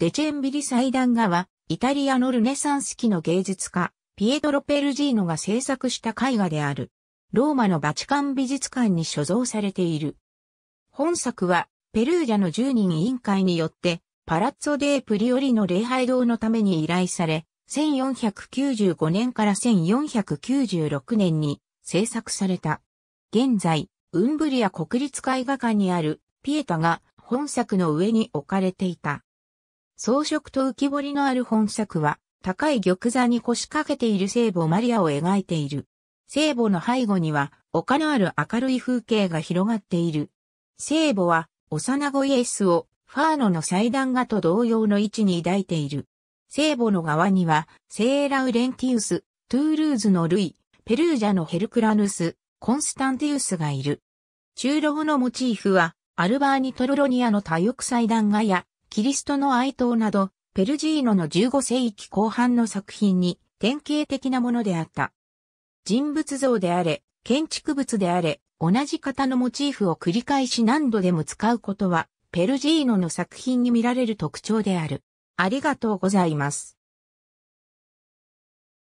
デチェンビリ祭壇画は、イタリアのルネサンス期の芸術家、ピエトロ・ペルジーノが制作した絵画である。ローマのバチカン美術館に所蔵されている。本作は、ペルージャの10人委員会によって、パラッツォ・デー・プリオリの礼拝堂のために依頼され、1495年から1496年に制作された。現在、ウンブリア国立絵画館にあるピエタが本作の上に置かれていた。装飾と浮き彫りのある本作は、高い玉座に腰掛けている聖母マリアを描いている。聖母の背後には、丘のある明るい風景が広がっている。聖母は、幼子イエスを、ファーノの祭壇画と同様の位置に抱いている。聖母の側には、聖ラウレンティウス、トゥールーズのルイ、ペルージャのヘルクラヌス、コンスタンティウスがいる。中老のモチーフは、アルバーニトロロニアの多翼祭壇画や、キリストの哀悼など、ペルジーノの15世紀後半の作品に典型的なものであった。人物像であれ、建築物であれ、同じ型のモチーフを繰り返し何度でも使うことは、ペルジーノの作品に見られる特徴である。ありがとうございます。